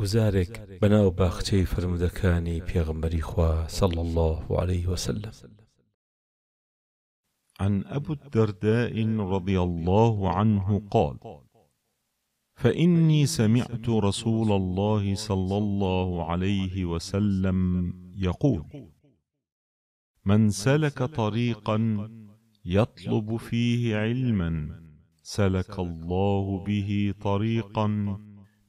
گوزارێک بناو باختي فرمدكاني بيغمري خوا صلى الله عليه وسلم عن أبو الدرداء رضي الله عنه قال فإني سمعت رسول الله صلى الله عليه وسلم يقول من سلك طريقا يطلب فيه علما سلك الله به طريقا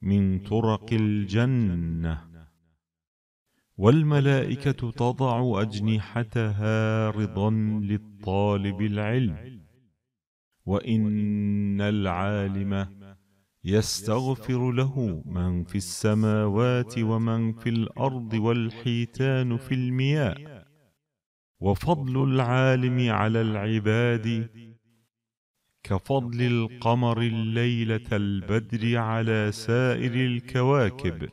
من طرق الجنه والملائكه تضع اجنحتها رضا للطالب العلم وان العالم يستغفر له من في السماوات ومن في الارض والحيتان في المياه وفضل العالم على العباد كفضل القمر الليلة البدر على سائر الكواكب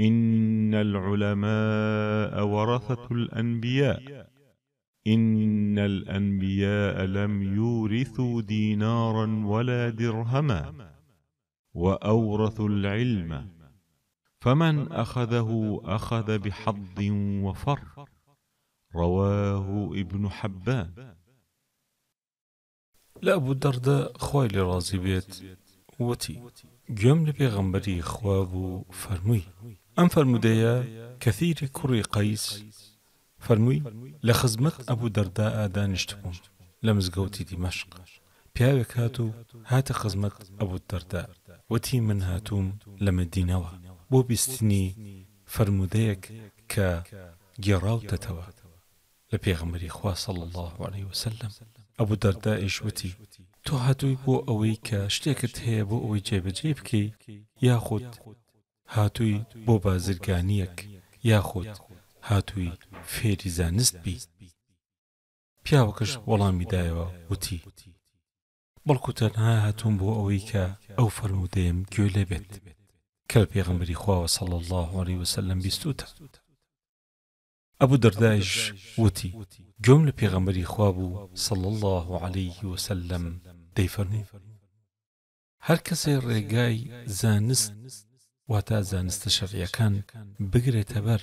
إن العلماء ورثة الأنبياء إن الأنبياء لم يورثوا دينارا ولا درهما وأورثوا العلم فمن أخذه أخذ بحظ وفر رواه ابن حبان لە ئەبوو دەردە خۆی لێ ڕازی بێت وتی گوێم لە پێغەمبەری خوا بوو فەرمووی ئەم فرەرمودەیە کەثیری کوڕی قەیس فەرمووی لە خزمەت ئەبوو دەردا ئادانیشت بووم لە مزگەوتی دیمەشق پیاوێک هات و هاتە خزمەت ئەبوو دەردا وتی من هاتووم لە مدینەوە بۆ بیستنی فرەرمودەیەک کە گێڕاوتەتەوە لە پێغمبەری خوا سەڵ الله عليه وسلم ئەبوو دەردا ئیشوتی تۆ هاتووی بۆ ئەوەی کە شتێکت هەیە بۆ ئەوەی جێبەجێ بکەی یاخود هاتووی بۆ بازرگانیەک یاخود هاتووی فێری زانست بی پیاوەکەش وەڵامیدایەوە وتی بەڵکو تەنها هاتوون بۆ ئەوەی کە ئەو فەرمودەیەم گوێ لێبێت کە پێغمبری خواوە سەڵ الله وەری وسلم بیستوتە ئەبوو دەردایش وتی گوێم لە پێغەمەری خوا بوو سڵ الله عليه وسلم دەیفەرنی هەر کەسێ ڕێگای زانست واتا زانستە شەڕیەکان بگرێتە بەر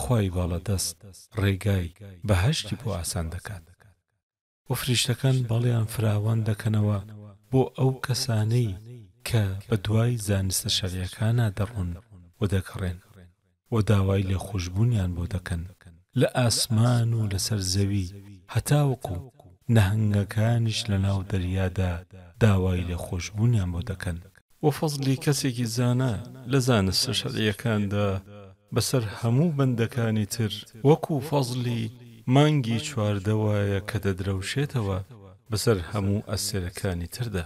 خی باڵە دەست ڕێگای بەهشتی بۆ ئاسان دەکات و فریشتەکان بەڵیان فراوان دەکەنەوە بۆ ئەو کەسانەی کە بە دوای زانستە شەریەکانە دەڕۆن و دەکڕێن و داوای لێخۆشببوونیان بۆ دەکەن لە ئاسمان و لەسەر زەوی هەتاوەکو نەهنگەکانیش لە ناو دەریادا داوای لێخۆشببوونیان بۆ دەکەن و فەزلی کەسێکی زانە لە زانستە شەرعیەکاندا بەسەر هەموو بەندەکانی تر وەکو فەزلی مانگی چواردەوایە کە دەدرەوشێتەوە بەسەر هەموو ئەسێرەکانی تردا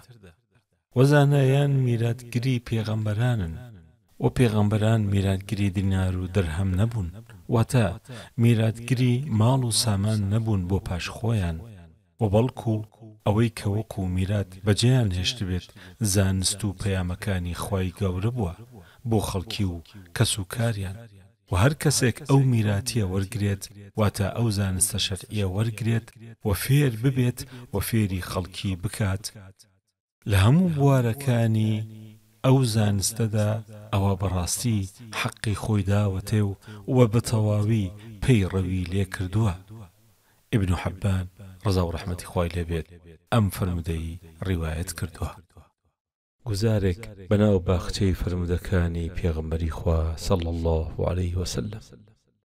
وەزانایان میراتگری پێغەمبەرانن و پێغەمبەران میراگیری دینار و دەرهەم نەبوون واتە میراگیری ماڵ و سامان نەبوون بۆ پاشخۆیان و بەڵکو ئەوەی کەوەق و میرات بەجێیان هێشت بێت زانست و پەیامەکانی خی گەورە بووە بۆ خەڵکی و کەس و کاریان و هەر کەسێک ئەو میراتیە وەرگێت واتە ئەو زانستە شەرعە وەرگێت و فێر ببێت و فێری خەڵکی بکات لە هەموو بوارەکانی ئەو زانستەدا ئەوە بەڕاستی حەقی خۆی داوەتێ و وە بەتەواوی پێی ڕەوی لێ کردووە ئبن و حەبان ڕزا و ڕحمەتی خی لەبێت ئەم فرمودەی ڕیواەت کردووە گوزارێک بەناو باخچەی فرمودەکانی پێغمبەری خوا سەڵ الله عليه وسلم